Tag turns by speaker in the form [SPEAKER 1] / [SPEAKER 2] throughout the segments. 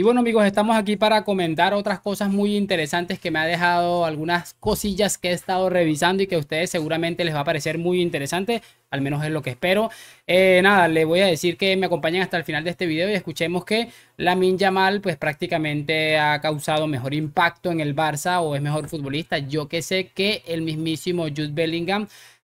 [SPEAKER 1] Y bueno amigos, estamos aquí para comentar otras cosas muy interesantes que me ha dejado algunas cosillas que he estado revisando y que a ustedes seguramente les va a parecer muy interesante, al menos es lo que espero. Eh, nada, les voy a decir que me acompañen hasta el final de este video y escuchemos que min mal pues prácticamente ha causado mejor impacto en el Barça o es mejor futbolista, yo que sé que el mismísimo Jude Bellingham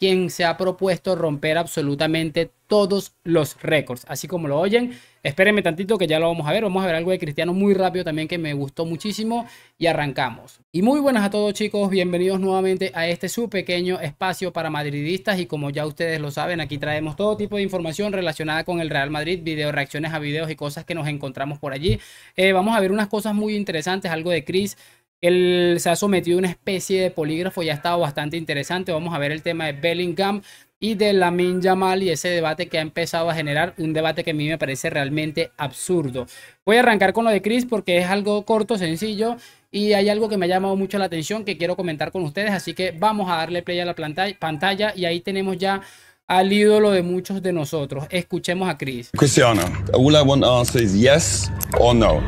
[SPEAKER 1] quien se ha propuesto romper absolutamente todos los récords. Así como lo oyen, espérenme tantito que ya lo vamos a ver. Vamos a ver algo de Cristiano muy rápido también que me gustó muchísimo y arrancamos. Y muy buenas a todos chicos, bienvenidos nuevamente a este su pequeño espacio para madridistas y como ya ustedes lo saben, aquí traemos todo tipo de información relacionada con el Real Madrid, video reacciones a videos y cosas que nos encontramos por allí. Eh, vamos a ver unas cosas muy interesantes, algo de Cris, él se ha sometido a una especie de polígrafo, ya ha estado bastante interesante. Vamos a ver el tema de Bellingham y de la Minjamal y ese debate que ha empezado a generar, un debate que a mí me parece realmente absurdo. Voy a arrancar con lo de Chris porque es algo corto, sencillo y hay algo que me ha llamado mucho la atención que quiero comentar con ustedes, así que vamos a darle play a la pantalla y ahí tenemos ya al ídolo de muchos de nosotros. Escuchemos a Chris. Cristiano, all I want to answer is yes or no.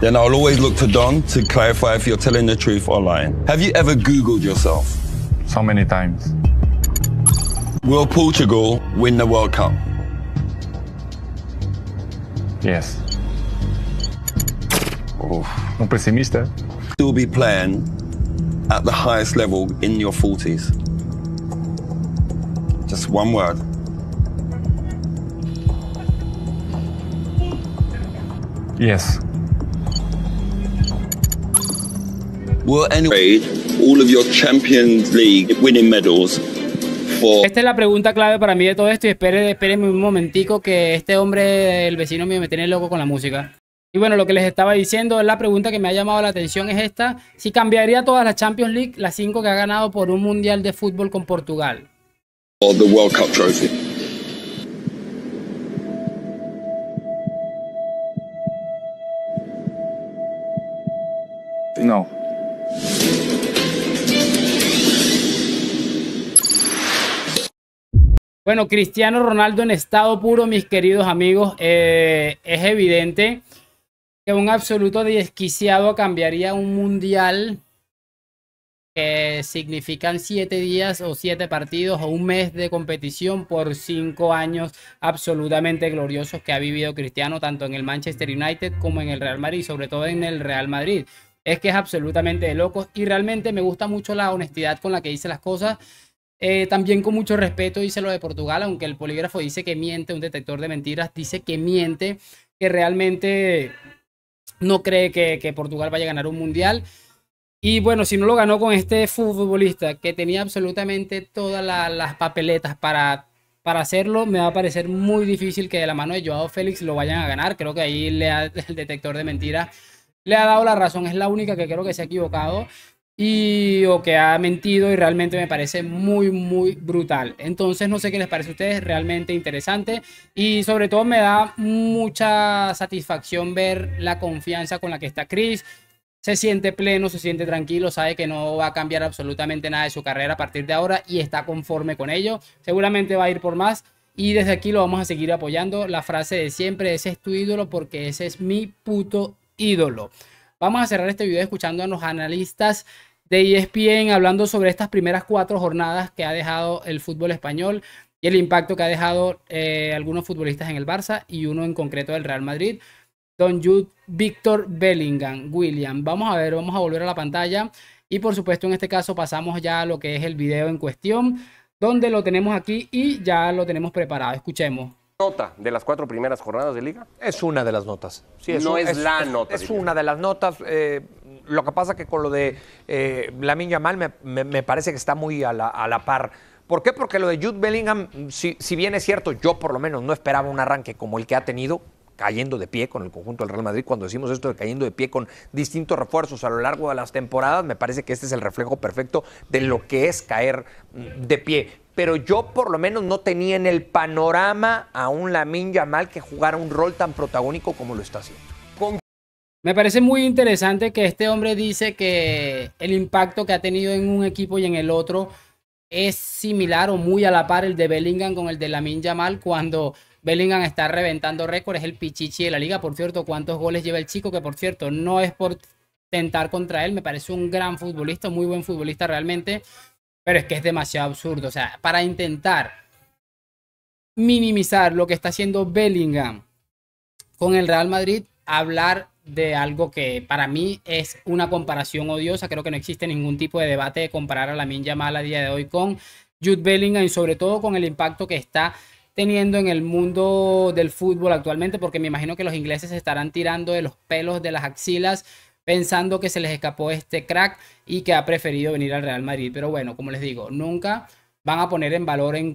[SPEAKER 1] Then I'll always look to Don to clarify if you're telling the truth or lying. Have you ever Googled yourself? So many times. Will Portugal win the World Cup? Yes. Oof.
[SPEAKER 2] Un pessimista.
[SPEAKER 1] Still be playing at the highest level in your 40s. Just one word. Yes. Esta es la pregunta clave para mí de todo esto y espérenme espere un momentico que este hombre, el vecino mío, me tiene loco con la música. Y bueno, lo que les estaba diciendo, la pregunta que me ha llamado la atención es esta. Si cambiaría todas las Champions League, las cinco que ha ganado por un Mundial de Fútbol con Portugal. the World Cup No. Bueno, Cristiano Ronaldo en estado puro, mis queridos amigos, eh, es evidente que un absoluto desquiciado cambiaría un mundial que significan siete días o siete partidos o un mes de competición por cinco años absolutamente gloriosos que ha vivido Cristiano tanto en el Manchester United como en el Real Madrid, sobre todo en el Real Madrid es que es absolutamente de locos y realmente me gusta mucho la honestidad con la que dice las cosas. Eh, también con mucho respeto dice lo de Portugal, aunque el polígrafo dice que miente, un detector de mentiras dice que miente, que realmente no cree que, Portugal vaya a ganar un mundial. Y bueno, si no lo ganó con este futbolista que tenía absolutamente todas las papeletas para, para hacerlo, me va a parecer muy difícil que de la mano de Joao Félix lo vayan a ganar. Creo que ahí le el detector de mentiras le ha dado la razón, es la única que creo que se ha equivocado y o que ha mentido y realmente me parece muy muy brutal. Entonces no sé qué les parece a ustedes, realmente interesante y sobre todo me da mucha satisfacción ver la confianza con la que está Chris. Se siente pleno, se siente tranquilo, sabe que no va a cambiar absolutamente nada de su carrera a partir de ahora y está conforme con ello. Seguramente va a ir por más y desde aquí lo vamos a seguir apoyando. La frase de siempre, ese es tu ídolo porque ese es mi puto ídolo. Vamos a cerrar este video escuchando a los analistas de ESPN hablando sobre estas primeras cuatro jornadas que ha dejado el fútbol español y el impacto que ha dejado eh, algunos futbolistas en el Barça y uno en concreto del Real Madrid. Don Jude, Víctor Bellingham, William. Vamos a ver, vamos a volver a la pantalla. Y por supuesto, en este caso pasamos ya a lo que es el video en cuestión, donde lo tenemos aquí y ya lo tenemos preparado.
[SPEAKER 2] Escuchemos nota de las cuatro primeras jornadas de liga? Es una de las notas. Sí, es no es, la nota. Es una de las notas. Eh, lo que pasa que con lo de eh, Lamin Yamal me, parece que está muy a la, a la, par. ¿Por qué? Porque lo de Jude Bellingham, si, si bien es cierto, yo por lo menos no esperaba un arranque como el que ha tenido, cayendo de pie con el conjunto del Real Madrid. Cuando decimos esto de cayendo de pie con distintos refuerzos a lo largo de las temporadas, me parece que este es el reflejo perfecto de lo que es caer mm, de pie pero yo por lo menos no tenía en el panorama a un Lamin Yamal que jugara un rol tan protagónico como lo está haciendo.
[SPEAKER 1] Me parece muy interesante que este hombre dice que el impacto que ha tenido en un equipo y en el otro es similar o muy a la par el de Bellingham con el de Lamin Yamal cuando Bellingham está reventando récords, el pichichi de la liga, por cierto, cuántos goles lleva el chico, que por cierto no es por tentar contra él, me parece un gran futbolista, muy buen futbolista realmente, pero es que es demasiado absurdo. O sea, para intentar minimizar lo que está haciendo Bellingham con el Real Madrid, hablar de algo que para mí es una comparación odiosa. Creo que no existe ningún tipo de debate de comparar a la Mala a día de hoy con Jude Bellingham y sobre todo con el impacto que está teniendo en el mundo del fútbol actualmente, porque me imagino que los ingleses estarán tirando de los pelos de las axilas pensando que se les escapó este crack y que ha preferido venir al Real Madrid. Pero bueno, como les digo, nunca van a poner en valor en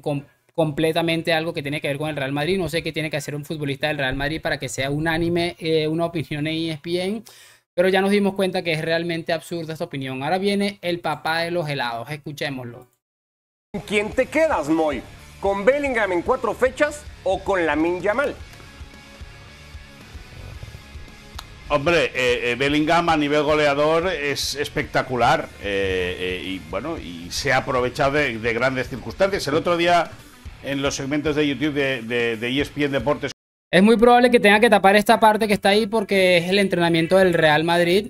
[SPEAKER 1] completamente algo que tiene que ver con el Real Madrid. No sé qué tiene que hacer un futbolista del Real Madrid para que sea unánime eh, una opinión en ESPN. Pero ya nos dimos cuenta que es realmente absurda esta opinión. Ahora viene el papá de los helados. Escuchémoslo.
[SPEAKER 2] ¿Quién te quedas, Moy? ¿Con Bellingham en cuatro fechas o con la Yamal? Hombre, eh, eh, Bellingham a nivel goleador es espectacular eh, eh, y bueno, y se ha aprovechado de, grandes circunstancias. El otro día en los segmentos de YouTube de, de, ESPN e Deportes.
[SPEAKER 1] Es muy probable que tenga que tapar esta parte que está ahí porque es el entrenamiento del Real Madrid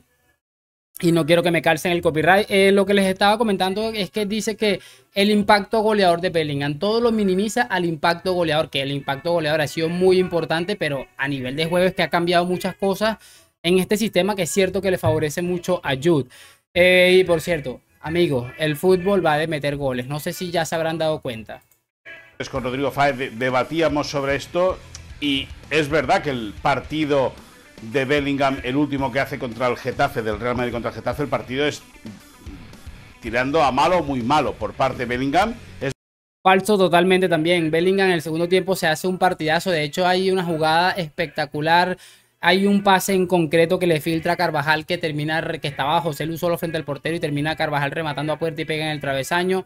[SPEAKER 1] y no quiero que me calcen el copyright. lo que les estaba comentando es que dice que el impacto goleador de Bellingham, todo lo minimiza al impacto goleador, que el impacto goleador ha sido muy importante, pero a nivel de jueves que ha cambiado muchas cosas en este sistema que es cierto que le favorece mucho a Jude. Eh, y por cierto, amigos, el fútbol va de meter goles. No sé si ya se habrán dado cuenta.
[SPEAKER 2] Con Rodrigo Fáez debatíamos sobre esto y es verdad que el partido de Bellingham, el último que hace contra el Getafe, del Real Madrid contra el Getafe, el partido es tirando a malo, muy malo por parte de Bellingham. Es...
[SPEAKER 1] Falso totalmente también. Bellingham en el segundo tiempo se hace un partidazo. De hecho, hay una jugada espectacular hay un pase en concreto que le filtra a Carvajal que termina, que estaba José Luis solo frente al portero y termina Carvajal rematando a puerta y pega en el travesaño.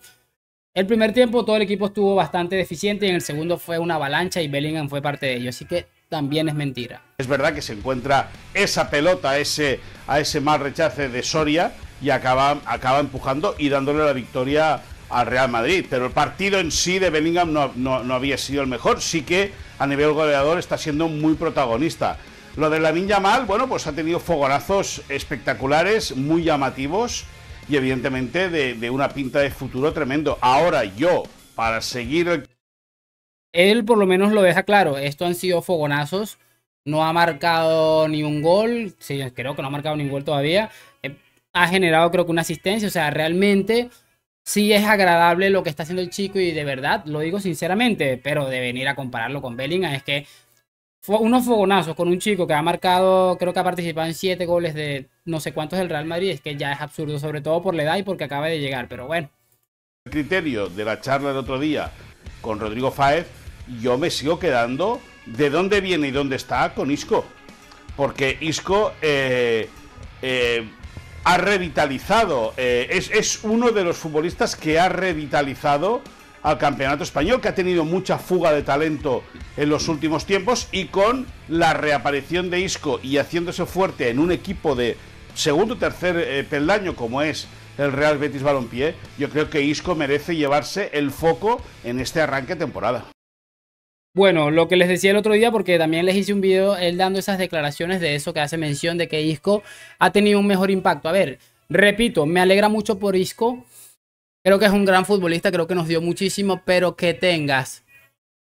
[SPEAKER 1] El primer tiempo todo el equipo estuvo bastante deficiente y en el segundo fue una avalancha y Bellingham fue parte de ello, así que también es
[SPEAKER 2] mentira. Es verdad que se encuentra esa pelota ese, a ese mal rechace de Soria y acaba, acaba empujando y dándole la victoria al Real Madrid, pero el partido en sí de Bellingham no, no, no había sido el mejor, sí que a nivel goleador está siendo muy protagonista lo de la Vinja mal, bueno, pues ha tenido fogonazos espectaculares, muy llamativos y evidentemente de, una pinta de futuro tremendo. Ahora yo, para seguir... Él por lo
[SPEAKER 1] menos lo deja claro, esto han sido fogonazos, no ha marcado ni un gol, sí, creo que no ha marcado ni un gol todavía, eh, ha generado creo que una asistencia, o sea, realmente sí es agradable lo que está haciendo el chico y de verdad, lo digo sinceramente, pero de venir a compararlo con Bellingham es que unos fogonazos con un chico que ha marcado, creo que ha participado en siete goles de no sé cuántos del Real Madrid, es que ya es absurdo, sobre todo por la edad y porque acaba de llegar, pero
[SPEAKER 2] bueno. El criterio de la charla del otro día con Rodrigo Fáez, yo me sigo quedando de dónde viene y dónde está con Isco, porque Isco eh, eh, ha revitalizado, eh, es, es uno de los futbolistas que ha revitalizado al campeonato español, que ha tenido mucha fuga de talento en los últimos tiempos y con la reaparición de Isco y haciéndose fuerte en un equipo de segundo o tercer eh, peldaño como es el Real Betis Balompié, yo creo que Isco merece llevarse el foco en este arranque de temporada.
[SPEAKER 1] Bueno, lo que les decía el otro día, porque también les hice un video él dando esas declaraciones de eso que hace mención de que Isco ha tenido un mejor impacto. A ver, repito, me alegra mucho por Isco Creo que es un gran futbolista, creo que nos dio muchísimo, pero que tengas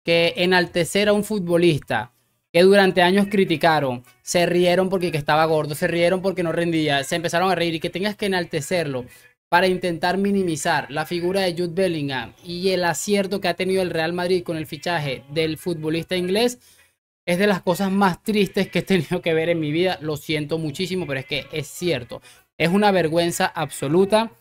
[SPEAKER 1] que enaltecer a un futbolista que durante años criticaron, se rieron porque que estaba gordo, se rieron porque no rendía, se empezaron a reír y que tengas que enaltecerlo para intentar minimizar la figura de Jude Bellingham y el acierto que ha tenido el Real Madrid con el fichaje del futbolista inglés, es de las cosas más tristes que he tenido que ver en mi vida. Lo siento muchísimo, pero es que es cierto. Es una vergüenza absoluta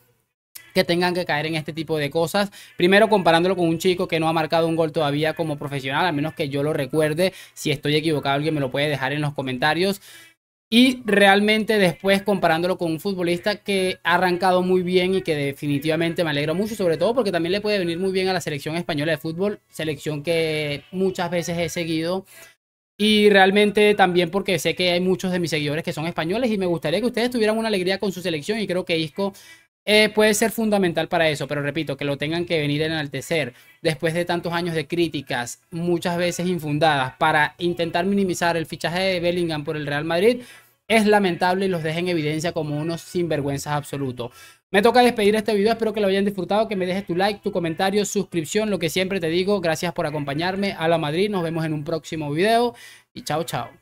[SPEAKER 1] que tengan que caer en este tipo de cosas. Primero comparándolo con un chico que no ha marcado un gol todavía como profesional, al menos que yo lo recuerde. Si estoy equivocado, alguien me lo puede dejar en los comentarios. Y realmente después comparándolo con un futbolista que ha arrancado muy bien y que definitivamente me alegro mucho, sobre todo porque también le puede venir muy bien a la selección española de fútbol, selección que muchas veces he seguido. Y realmente también porque sé que hay muchos de mis seguidores que son españoles y me gustaría que ustedes tuvieran una alegría con su selección y creo que Isco eh, puede ser fundamental para eso, pero repito, que lo tengan que venir a enaltecer después de tantos años de críticas, muchas veces infundadas, para intentar minimizar el fichaje de Bellingham por el Real Madrid, es lamentable y los dejen en evidencia como unos sinvergüenzas absolutos. Me toca despedir este video, espero que lo hayan disfrutado, que me dejes tu like, tu comentario, suscripción, lo que siempre te digo. Gracias por acompañarme a la Madrid, nos vemos en un próximo video y chao, chao.